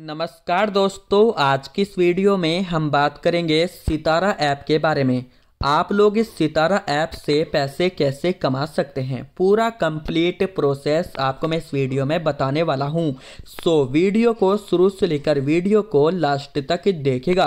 नमस्कार दोस्तों आज की इस वीडियो में हम बात करेंगे सितारा ऐप के बारे में आप लोग इस सितारा ऐप से पैसे कैसे कमा सकते हैं पूरा कंप्लीट प्रोसेस आपको मैं इस वीडियो में बताने वाला हूं सो so, वीडियो को शुरू से लेकर वीडियो को लास्ट तक देखेगा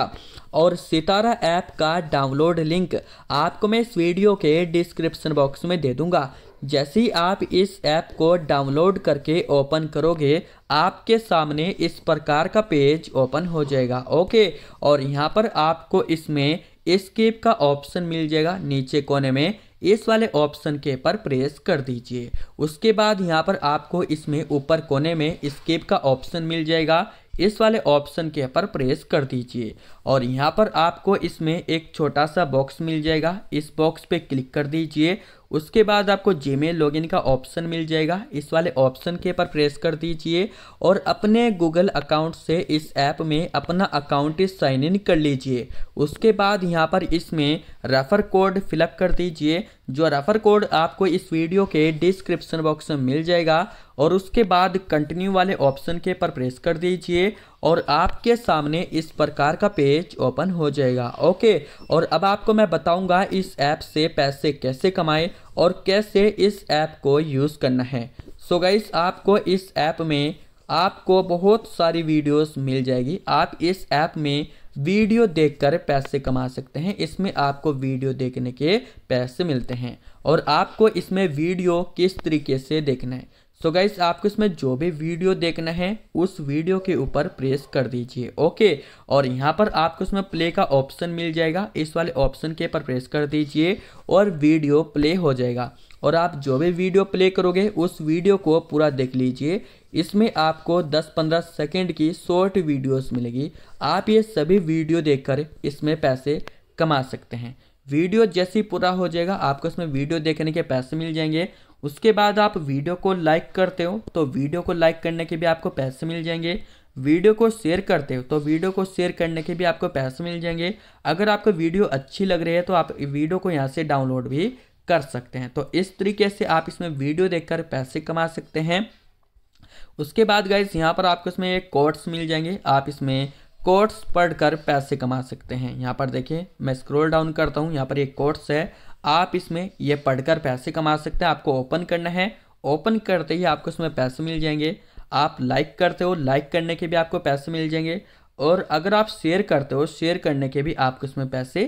और सितारा ऐप का डाउनलोड लिंक आपको मैं इस वीडियो के डिस्क्रिप्शन बॉक्स में दे दूंगा जैसे ही आप इस ऐप को डाउनलोड करके ओपन करोगे आपके सामने इस प्रकार का पेज ओपन हो जाएगा ओके और यहाँ पर आपको इसमें एस्केप का ऑप्शन मिल जाएगा नीचे कोने में इस वाले ऑप्शन के पर प्रेस कर दीजिए उसके बाद यहाँ पर आपको इसमें ऊपर कोने में स्केप का ऑप्शन मिल जाएगा इस वाले ऑप्शन के पर प्रेस कर दीजिए और यहाँ पर आपको इसमें एक छोटा सा बॉक्स मिल जाएगा इस बॉक्स पे क्लिक कर दीजिए उसके बाद आपको जीमेल लॉगिन का ऑप्शन मिल जाएगा इस वाले ऑप्शन के पर प्रेस कर दीजिए और अपने गूगल अकाउंट से इस ऐप में अपना अकाउंट साइन इन कर लीजिए उसके बाद यहाँ पर इसमें रेफ़र कोड फिलअप कर दीजिए जो रेफ़र कोड आपको इस वीडियो के डिस्क्रिप्शन बॉक्स में मिल जाएगा और उसके बाद कंटिन्यू वाले ऑप्शन के पर प्रेस कर दीजिए और आपके सामने इस प्रकार का पेज ओपन हो जाएगा ओके और अब आपको मैं बताऊंगा इस ऐप से पैसे कैसे कमाएं और कैसे इस ऐप को यूज़ करना है सो so गाइस आपको इस ऐप में आपको बहुत सारी वीडियोस मिल जाएगी आप इस ऐप में वीडियो देखकर पैसे कमा सकते हैं इसमें आपको वीडियो देखने के पैसे मिलते हैं और आपको इसमें वीडियो किस तरीके से देखना है सो so गाइस आपको इसमें जो भी वीडियो देखना है उस वीडियो के ऊपर प्रेस कर दीजिए ओके और यहाँ पर आपको इसमें प्ले का ऑप्शन मिल जाएगा इस वाले ऑप्शन के ऊपर प्रेस कर दीजिए और वीडियो प्ले हो जाएगा और आप जो भी वीडियो प्ले करोगे उस वीडियो को पूरा देख लीजिए इसमें आपको 10-15 सेकेंड की शॉर्ट वीडियोस मिलेगी आप ये सभी वीडियो देख इसमें पैसे कमा सकते हैं वीडियो जैसे ही पूरा हो जाएगा आपको इसमें वीडियो देखने के पैसे मिल जाएंगे उसके बाद आप वीडियो को लाइक करते हो तो वीडियो को लाइक करने के भी आपको पैसे मिल जाएंगे वीडियो को शेयर करते हो तो वीडियो को शेयर करने के भी आपको पैसे मिल जाएंगे अगर आपको वीडियो अच्छी लग रही है तो आप वीडियो को यहाँ से डाउनलोड भी कर सकते हैं तो इस तरीके से आप इसमें वीडियो देखकर पैसे कमा सकते हैं उसके बाद गाइज यहाँ पर आपको इसमें कोर्ट्स मिल जाएंगे आप इसमें कोर्ट्स पढ़कर पैसे कमा सकते हैं यहाँ पर देखिए मैं स्क्रॉल डाउन करता हूँ यहाँ पर एक कोर्ट्स है आप इसमें ये पढ़कर पैसे कमा सकते हैं आपको ओपन करना है ओपन करते ही आपको इसमें पैसे मिल जाएंगे आप लाइक करते हो लाइक करने के भी आपको पैसे मिल जाएंगे और अगर आप शेयर करते हो शेयर करने के भी आपको इसमें पैसे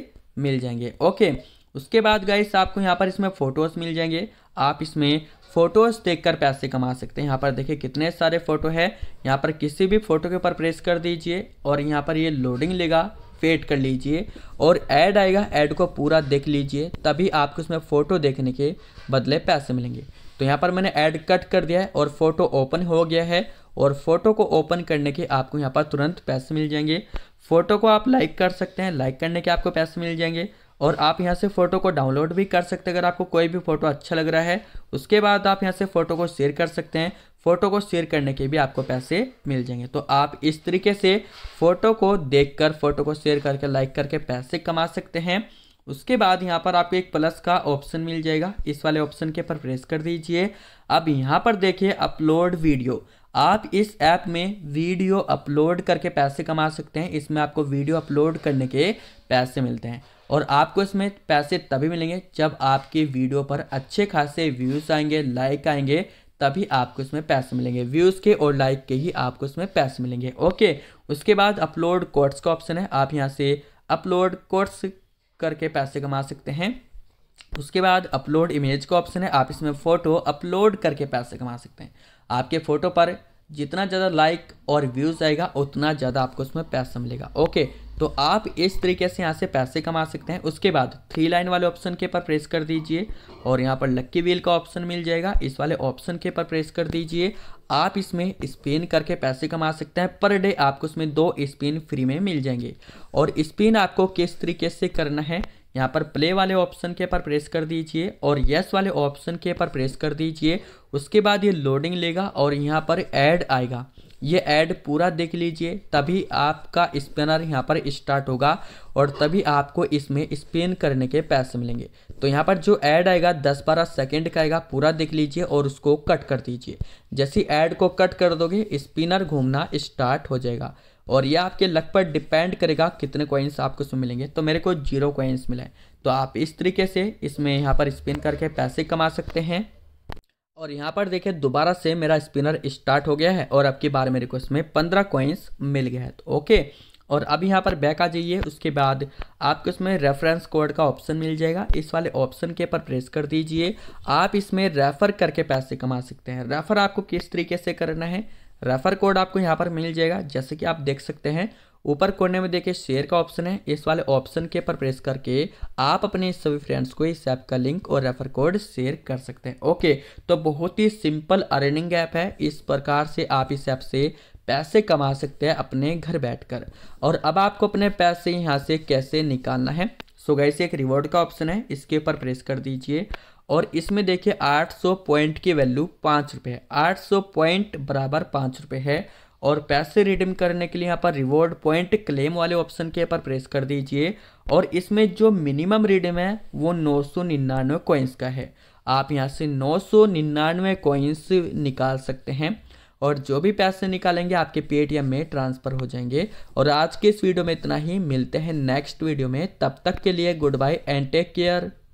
मिल जाएंगे ओके उसके बाद गाइस आपको यहाँ पर इसमें फ़ोटोज़ मिल जाएंगे आप इसमें फ़ोटोज़ देख कर पैसे कमा सकते हैं यहाँ पर देखिए कितने सारे फ़ोटो है यहाँ पर किसी भी फ़ोटो के ऊपर प्रेस कर दीजिए और यहाँ पर ये लोडिंग लेगा फेड कर लीजिए और ऐड आएगा ऐड को पूरा देख लीजिए तभी आपको उसमें फ़ोटो देखने के बदले पैसे मिलेंगे तो यहाँ पर मैंने ऐड कट कर दिया है और फ़ोटो ओपन हो गया है और फ़ोटो को ओपन करने के आपको यहाँ पर तुरंत पैसे मिल जाएंगे फ़ोटो को आप लाइक कर सकते हैं लाइक करने के आपको पैसे मिल जाएंगे और आप यहाँ से फ़ोटो को डाउनलोड भी कर सकते हैं अगर आपको कोई भी फ़ोटो अच्छा लग रहा है उसके बाद आप यहाँ से फ़ोटो को शेयर कर सकते हैं फ़ोटो को शेयर करने के भी आपको पैसे मिल जाएंगे तो आप इस तरीके से फ़ोटो को देखकर फ़ोटो को शेयर करके लाइक करके पैसे कमा सकते हैं उसके बाद यहाँ पर आपको एक प्लस का ऑप्शन मिल जाएगा इस वाले ऑप्शन के ऊपर प्रेस कर दीजिए अब यहाँ पर देखिए अपलोड वीडियो आप इस ऐप में वीडियो अपलोड करके पैसे कमा सकते हैं इसमें आपको वीडियो अपलोड करने के पैसे मिलते हैं और आपको इसमें पैसे तभी मिलेंगे जब आपकी वीडियो पर अच्छे खासे व्यूज़ आएंगे लाइक आएंगे तभी आपको इसमें पैसे मिलेंगे व्यूज़ के और लाइक के ही आपको इसमें पैसे मिलेंगे ओके उसके बाद अपलोड कोर्ट्स का ऑप्शन है आप यहाँ से अपलोड कोर्ट्स करके पैसे कमा सकते हैं उसके बाद अपलोड इमेज का ऑप्शन है आप इसमें फ़ोटो अपलोड करके पैसे कमा सकते हैं आपके फ़ोटो पर जितना ज़्यादा लाइक और व्यूज़ आएगा उतना ज़्यादा आपको उसमें पैसा मिलेगा ओके तो आप इस तरीके से यहाँ से पैसे कमा सकते हैं उसके बाद थ्री लाइन वाले ऑप्शन के ऊपर प्रेस कर दीजिए और यहाँ पर लक्की व्हील का ऑप्शन मिल जाएगा इस वाले ऑप्शन के ऊपर प्रेस कर दीजिए आप इसमें स्पिन करके पैसे कमा सकते हैं पर डे आपको इसमें दो स्पिन फ्री में मिल जाएंगे और स्पिन आपको किस तरीके से करना है यहाँ पर प्ले वाले ऑप्शन के ऊपर प्रेस कर दीजिए और यस वाले ऑप्शन के ऊपर प्रेस कर दीजिए उसके बाद ये लोडिंग लेगा और यहाँ पर ऐड आएगा ये ऐड पूरा देख लीजिए तभी आपका स्पिनर यहाँ पर स्टार्ट होगा और तभी आपको इसमें स्पिन करने के पैसे मिलेंगे तो यहाँ पर जो ऐड आएगा 10-12 सेकंड का आएगा पूरा देख लीजिए और उसको कट कर दीजिए जैसे ऐड को कट कर दोगे स्पिनर घूमना स्टार्ट हो जाएगा और यह आपके लक पर डिपेंड करेगा कितने कॉइन्स आपको इसमें मिलेंगे तो मेरे को जीरो कॉइन्स मिले तो आप इस तरीके से इसमें यहाँ पर स्पिन करके पैसे कमा सकते हैं और यहाँ पर देखिए दोबारा से मेरा स्पिनर स्टार्ट हो गया है और अब की बार मेरे को इसमें पंद्रह कॉइन्स मिल गया है तो ओके और अब यहाँ पर बैक आ जाइए उसके बाद आपको इसमें रेफरेंस कोड का ऑप्शन मिल जाएगा इस वाले ऑप्शन के ऊपर प्रेस कर दीजिए आप इसमें रेफ़र करके पैसे कमा सकते हैं रेफ़र आपको किस तरीके से करना है रेफ़र कोड आपको यहाँ पर मिल जाएगा जैसे कि आप देख सकते हैं ऊपर कोने में देखिए शेयर का ऑप्शन है इस वाले ऑप्शन के ऊपर प्रेस करके आप अपने सभी फ्रेंड्स को इस ऐप का लिंक और रेफर कोड शेयर कर सकते हैं ओके तो बहुत ही सिंपल अर्निंग ऐप है इस प्रकार से आप इस ऐप से पैसे कमा सकते हैं अपने घर बैठकर और अब आपको अपने पैसे यहाँ से कैसे निकालना है सो गई गैसे एक रिवॉर्ड का ऑप्शन है इसके ऊपर प्रेस कर दीजिए और इसमें देखिए 800 पॉइंट की वैल्यू पाँच रुपये है आठ पॉइंट बराबर पाँच रुपये है और पैसे रिडीम करने के लिए यहाँ पर रिवॉर्ड पॉइंट क्लेम वाले ऑप्शन के ऊपर प्रेस कर दीजिए और इसमें जो मिनिमम रिडीम है वो नौ सौ निन्यानवे कॉइंस का है आप यहाँ से नौ सौ निन्यानवे कॉइंस निकाल सकते हैं और जो भी पैसे निकालेंगे आपके पेटीएम में ट्रांसफ़र हो जाएंगे और आज के इस वीडियो में इतना ही मिलते हैं नेक्स्ट वीडियो में तब तक के लिए goodbye and take care